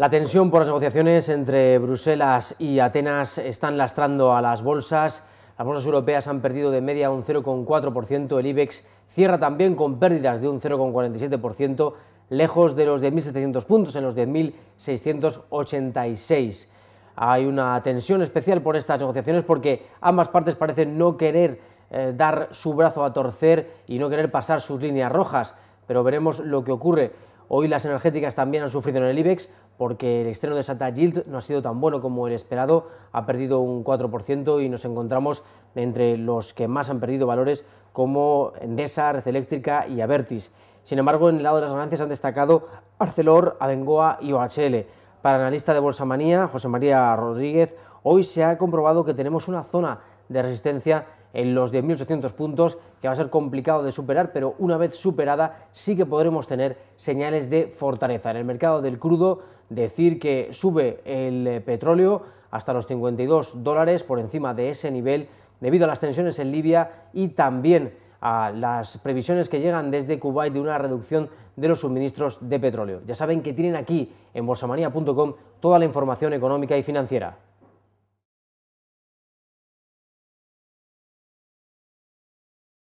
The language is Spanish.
La tensión por las negociaciones entre Bruselas y Atenas están lastrando a las bolsas. Las bolsas europeas han perdido de media un 0,4%. El IBEX cierra también con pérdidas de un 0,47%, lejos de los 10.700 puntos, en los 10.686. Hay una tensión especial por estas negociaciones porque ambas partes parecen no querer eh, dar su brazo a torcer y no querer pasar sus líneas rojas. Pero veremos lo que ocurre. Hoy las energéticas también han sufrido en el IBEX porque el estreno de Sata Yield no ha sido tan bueno como el esperado, ha perdido un 4% y nos encontramos entre los que más han perdido valores como Endesa, Red Eléctrica y Avertis. Sin embargo, en el lado de las ganancias han destacado Arcelor, Abengoa y OHL. Para analista de Bolsa Manía, José María Rodríguez, hoy se ha comprobado que tenemos una zona de resistencia en los 10.800 puntos, que va a ser complicado de superar, pero una vez superada sí que podremos tener señales de fortaleza. En el mercado del crudo, decir que sube el eh, petróleo hasta los 52 dólares por encima de ese nivel debido a las tensiones en Libia y también a las previsiones que llegan desde Kuwait de una reducción de los suministros de petróleo. Ya saben que tienen aquí en bolsamanía.com toda la información económica y financiera.